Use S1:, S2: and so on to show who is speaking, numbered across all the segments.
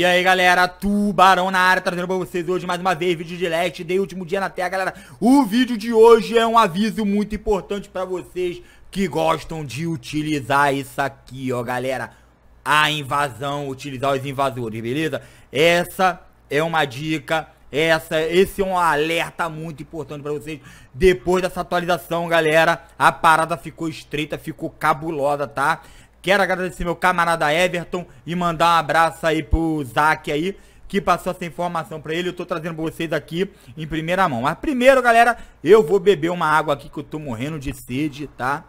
S1: E aí galera, Tubarão na área, trazendo pra vocês hoje mais uma vez vídeo de Leste, dei último dia na terra galera O vídeo de hoje é um aviso muito importante pra vocês que gostam de utilizar isso aqui ó galera A invasão, utilizar os invasores, beleza? Essa é uma dica essa, esse é um alerta muito importante para vocês. Depois dessa atualização, galera, a parada ficou estreita, ficou cabulosa, tá? Quero agradecer meu camarada Everton e mandar um abraço aí pro Zac aí, que passou essa informação pra ele. Eu tô trazendo pra vocês aqui em primeira mão. Mas primeiro, galera, eu vou beber uma água aqui que eu tô morrendo de sede, tá?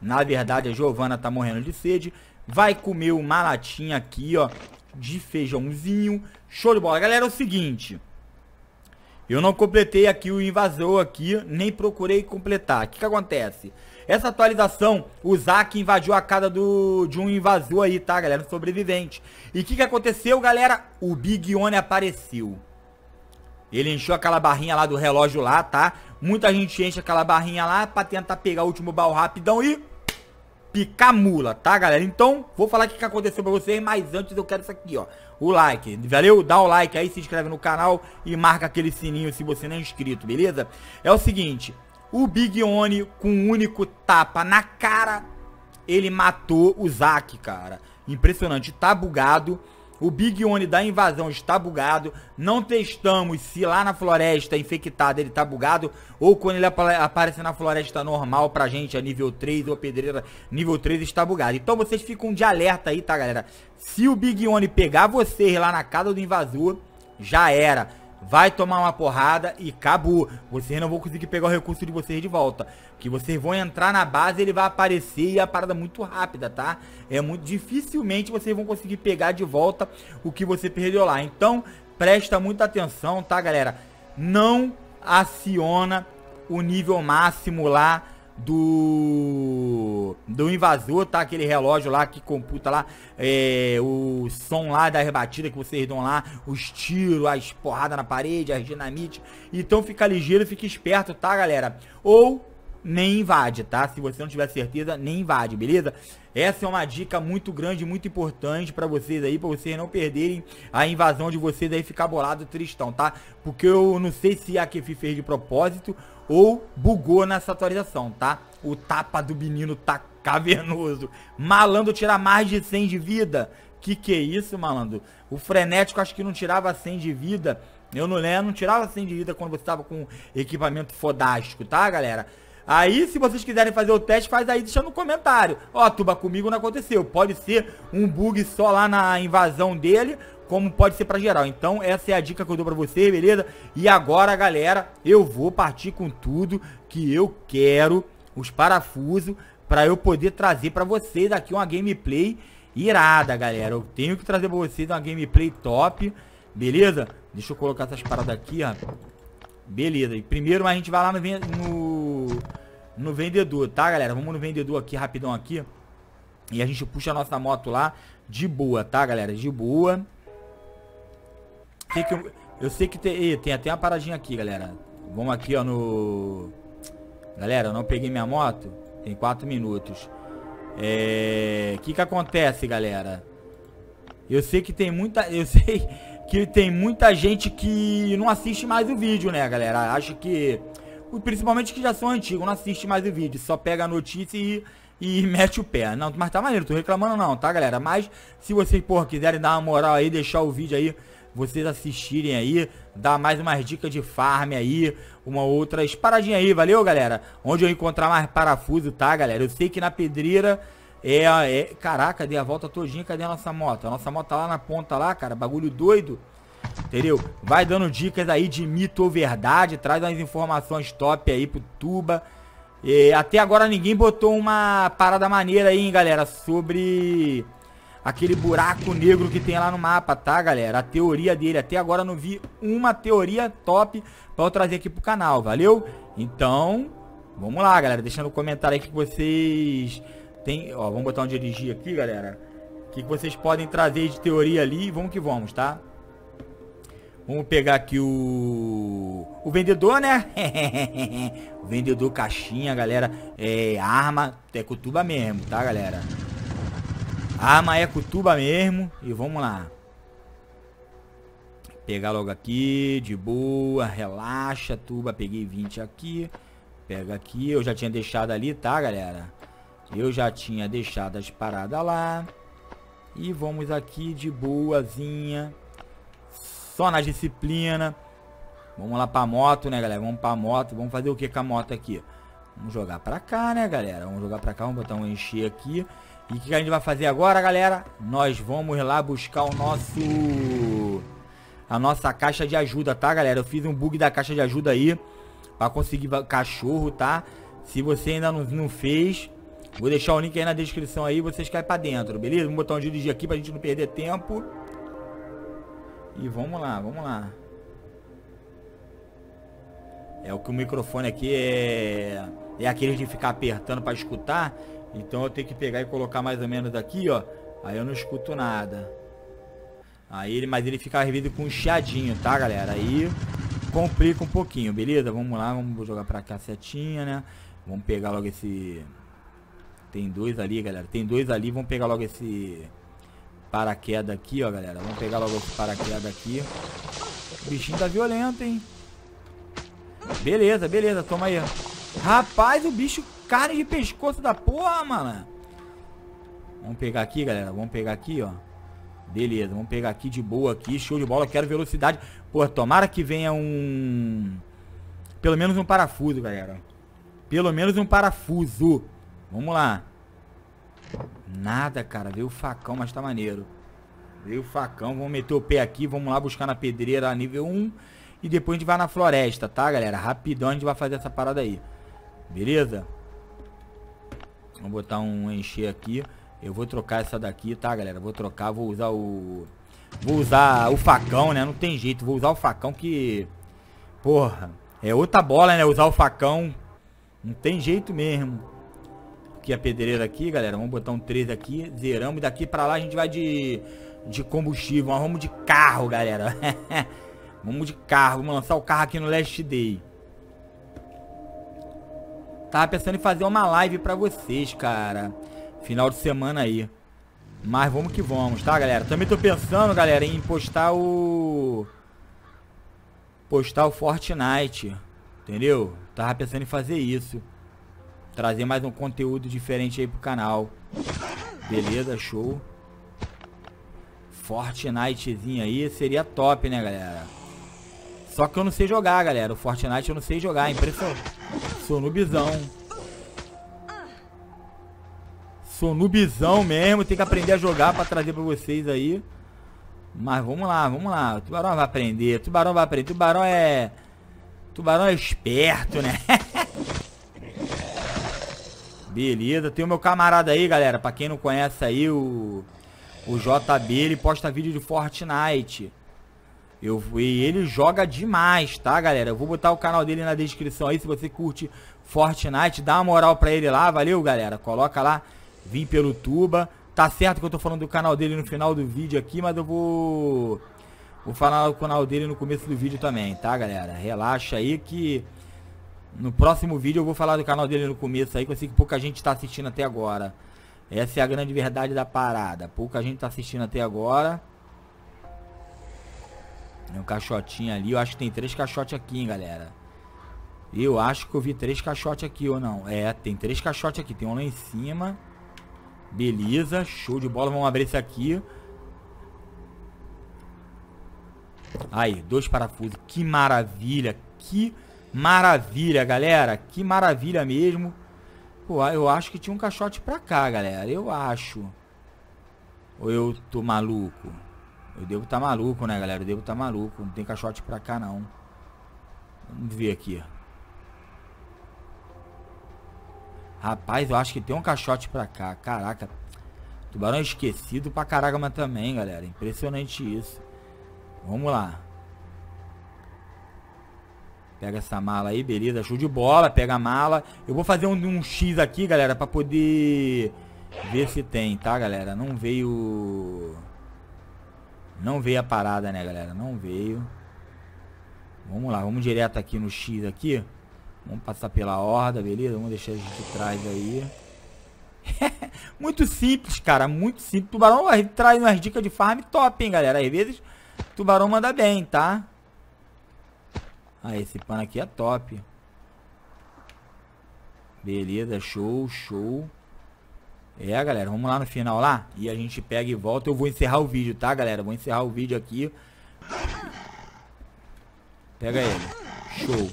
S1: Na verdade, a Giovana tá morrendo de sede. Vai comer uma latinha aqui, ó, de feijãozinho. Show de bola. Galera, é o seguinte... Eu não completei aqui o invasor aqui, nem procurei completar. O que, que acontece? Essa atualização, o Zack invadiu a casa do, de um invasor aí, tá, galera? Um sobrevivente. E o que, que aconteceu, galera? O Big One apareceu. Ele encheu aquela barrinha lá do relógio lá, tá? Muita gente enche aquela barrinha lá pra tentar pegar o último baú rapidão e... Picar mula, tá, galera? Então, vou falar o que, que aconteceu pra vocês, mas antes eu quero isso aqui, ó. O like, valeu? Dá o like aí, se inscreve no canal e marca aquele sininho se você não é inscrito, beleza? É o seguinte, o Big One, com um único tapa na cara, ele matou o Zack, cara. Impressionante, tá bugado. O Big One da invasão está bugado. Não testamos se lá na floresta infectada ele está bugado ou quando ele apa aparece na floresta normal pra gente, a nível 3 ou a pedreira nível 3 está bugado. Então vocês ficam de alerta aí, tá, galera? Se o Big One pegar vocês lá na casa do invasor, já era vai tomar uma porrada e acabou. Vocês não vão conseguir pegar o recurso de vocês de volta. Que vocês vão entrar na base, ele vai aparecer e é a parada é muito rápida, tá? É muito dificilmente vocês vão conseguir pegar de volta o que você perdeu lá. Então, presta muita atenção, tá, galera? Não aciona o nível máximo lá do do invasor, tá? Aquele relógio lá que computa lá é, o som lá da rebatida que vocês dão lá, os tiros, as porradas na parede, as dinamite. Então fica ligeiro, fica esperto, tá, galera? Ou nem invade, tá? Se você não tiver certeza, nem invade, beleza? Essa é uma dica muito grande, muito importante para vocês aí, para vocês não perderem a invasão de vocês aí, ficar bolado tristão, tá? Porque eu não sei se a Kefi fez de propósito ou bugou nessa atualização, tá? O tapa do menino tá cavernoso. Malandro tira mais de 100 de vida. Que que é isso, malandro? O frenético acho que não tirava 100 de vida. Eu não lembro, não tirava 100 de vida quando você tava com equipamento fodástico, tá, galera? Aí, se vocês quiserem fazer o teste, faz aí, deixa no comentário. Ó, Tuba, comigo não aconteceu. Pode ser um bug só lá na invasão dele, como pode ser pra geral. Então, essa é a dica que eu dou pra vocês, beleza? E agora, galera, eu vou partir com tudo que eu quero, os parafusos, pra eu poder trazer pra vocês aqui uma gameplay irada, galera. Eu tenho que trazer pra vocês uma gameplay top, beleza? Deixa eu colocar essas paradas aqui, ó. Beleza, e primeiro a gente vai lá no, no no vendedor, tá, galera? Vamos no vendedor aqui, rapidão aqui. E a gente puxa a nossa moto lá de boa, tá, galera? De boa. Sei que eu, eu sei que tem, tem até uma paradinha aqui, galera. Vamos aqui, ó, no... Galera, eu não peguei minha moto. Tem quatro minutos. É... O que que acontece, galera? Eu sei que tem muita... Eu sei que tem muita gente que não assiste mais o vídeo, né, galera? Acho que principalmente que já são antigos, não assiste mais o vídeo, só pega a notícia e, e mete o pé. Não, mas tá maneiro, tô reclamando não, tá galera? Mas se vocês, porra, quiserem dar uma moral aí, deixar o vídeo aí, vocês assistirem aí, dar mais umas dicas de farm aí, uma outra paradinha aí, valeu galera? Onde eu encontrar mais parafuso, tá galera? Eu sei que na pedreira... É, é, caraca, dei a volta todinha, cadê a nossa moto? A nossa moto tá lá na ponta lá, cara, bagulho doido. Entendeu? Vai dando dicas aí de mito ou verdade, traz umas informações top aí pro Tuba. E até agora ninguém botou uma parada maneira aí, hein, galera, sobre aquele buraco negro que tem lá no mapa, tá, galera? A teoria dele, até agora não vi uma teoria top pra eu trazer aqui pro canal, valeu? Então, vamos lá, galera, deixando o comentário aí que vocês tem, ó, vamos botar um dirigir aqui, galera. O que, que vocês podem trazer de teoria ali, vamos que vamos, tá? Vamos pegar aqui o... O vendedor, né? o vendedor, caixinha, galera. É, arma é cutuba mesmo, tá, galera? Arma é cutuba mesmo. E vamos lá. Pegar logo aqui, de boa, relaxa, tuba. Peguei 20 aqui. Pega aqui, eu já tinha deixado ali, tá, galera? Eu já tinha deixado as paradas lá. E vamos aqui de boazinha só na disciplina. Vamos lá pra moto, né, galera? Vamos pra moto. Vamos fazer o que com a moto aqui? Vamos jogar pra cá, né, galera? Vamos jogar pra cá, vamos botar um encher aqui. E o que a gente vai fazer agora, galera? Nós vamos lá buscar o nosso... A nossa caixa de ajuda, tá, galera? Eu fiz um bug da caixa de ajuda aí. Pra conseguir cachorro, tá? Se você ainda não, não fez... Vou deixar o link aí na descrição aí, vocês caem pra dentro, beleza? Vamos botar um dirigir aqui pra gente não perder tempo. E vamos lá, vamos lá. É o que o microfone aqui é. É aquele de ficar apertando para escutar. Então eu tenho que pegar e colocar mais ou menos aqui, ó. Aí eu não escuto nada. Aí ele, mas ele fica às vezes com um chiadinho, tá, galera? Aí complica um pouquinho, beleza? Vamos lá, vamos jogar pra cá a setinha, né? Vamos pegar logo esse... Tem dois ali, galera. Tem dois ali, vamos pegar logo esse paraquedas aqui, ó, galera. Vamos pegar logo esse paraquedas aqui. O bichinho tá violento, hein? Beleza, beleza. Toma aí. Rapaz, o bicho carne de pescoço da porra, mano. Vamos pegar aqui, galera. Vamos pegar aqui, ó. Beleza, vamos pegar aqui de boa aqui. Show de bola, quero velocidade. Pô, tomara que venha um... Pelo menos um parafuso, galera. Pelo menos um parafuso. Vamos lá. Nada, cara. Veio o facão, mas tá maneiro. Veio o facão. Vamos meter o pé aqui. Vamos lá buscar na pedreira nível 1. E depois a gente vai na floresta, tá, galera? Rapidão a gente vai fazer essa parada aí. Beleza? Vamos botar um encher aqui. Eu vou trocar essa daqui, tá, galera? Vou trocar, vou usar o... Vou usar o facão, né? Não tem jeito. Vou usar o facão que... Porra. É outra bola, né? Usar o facão. Não tem jeito mesmo aqui a pedreira aqui, galera. Vamos botar um 3 aqui. Zeramos. E daqui pra lá a gente vai de, de combustível. Mas vamos de carro, galera. vamos de carro. Vamos lançar o carro aqui no Last Day. Tava pensando em fazer uma live pra vocês, cara. Final de semana aí. Mas vamos que vamos, tá, galera? Também tô pensando, galera, em postar o... Postar o Fortnite. Entendeu? Tava pensando em fazer isso. Trazer mais um conteúdo diferente aí pro canal. Beleza, show. Fortnitezinho aí seria top, né, galera? Só que eu não sei jogar, galera. O Fortnite eu não sei jogar, é impressão. Sou noobzão. Sou noobzão mesmo, tem que aprender a jogar pra trazer pra vocês aí. Mas vamos lá, vamos lá. O tubarão vai aprender, tubarão vai aprender. Tubarão é... Tubarão é esperto, né? Beleza, tem o meu camarada aí, galera. Pra quem não conhece aí, o, o JB, ele posta vídeo de Fortnite. Eu, e ele joga demais, tá, galera? Eu vou botar o canal dele na descrição aí, se você curte Fortnite, dá uma moral pra ele lá, valeu, galera? Coloca lá, vim pelo tuba. Tá certo que eu tô falando do canal dele no final do vídeo aqui, mas eu vou... Vou falar do canal dele no começo do vídeo também, tá, galera? Relaxa aí que... No próximo vídeo eu vou falar do canal dele no começo aí, que eu sei que pouca gente está assistindo até agora. Essa é a grande verdade da parada. Pouca gente está assistindo até agora. Tem um caixotinho ali. Eu acho que tem três caixotes aqui, hein, galera. Eu acho que eu vi três caixotes aqui ou não. É, tem três caixotes aqui. Tem um lá em cima. Beleza, show de bola. Vamos abrir esse aqui. Aí, dois parafusos. Que maravilha. Que maravilha Maravilha, galera. Que maravilha mesmo. Pô, eu acho que tinha um caixote pra cá, galera. Eu acho. Ou eu tô maluco? Eu devo tá maluco, né, galera? Eu devo tá maluco. Não tem caixote pra cá, não. Vamos ver aqui. Rapaz, eu acho que tem um caixote pra cá. Caraca. Tubarão é esquecido pra caraca, mas também, galera. Impressionante isso. Vamos lá. Pega essa mala aí, beleza, show de bola, pega a mala. Eu vou fazer um, um X aqui, galera, pra poder ver se tem, tá, galera? Não veio... Não veio a parada, né, galera? Não veio. Vamos lá, vamos direto aqui no X aqui. Vamos passar pela horda, beleza? Vamos deixar a de trás aí. muito simples, cara, muito simples. Tubarão traz umas dicas de farm top, hein, galera? Às vezes, tubarão manda bem, tá? Ah, esse pano aqui é top. Beleza, show, show. É, galera, vamos lá no final lá. E a gente pega e volta. Eu vou encerrar o vídeo, tá, galera? Vou encerrar o vídeo aqui. Pega ele. Show.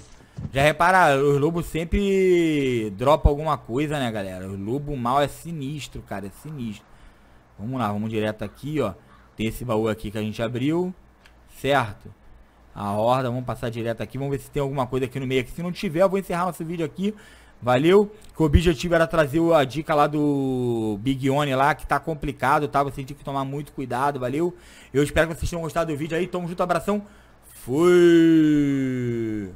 S1: Já repara, os lobos sempre dropa alguma coisa, né, galera? O lobo mal é sinistro, cara. É sinistro. Vamos lá, vamos direto aqui, ó. Tem esse baú aqui que a gente abriu. Certo? a horda. Vamos passar direto aqui, vamos ver se tem alguma coisa aqui no meio. Se não tiver, eu vou encerrar nosso vídeo aqui. Valeu, que o objetivo era trazer a dica lá do Big One lá, que tá complicado, tá? Você tem que tomar muito cuidado, valeu? Eu espero que vocês tenham gostado do vídeo aí, tamo junto, abração, fui!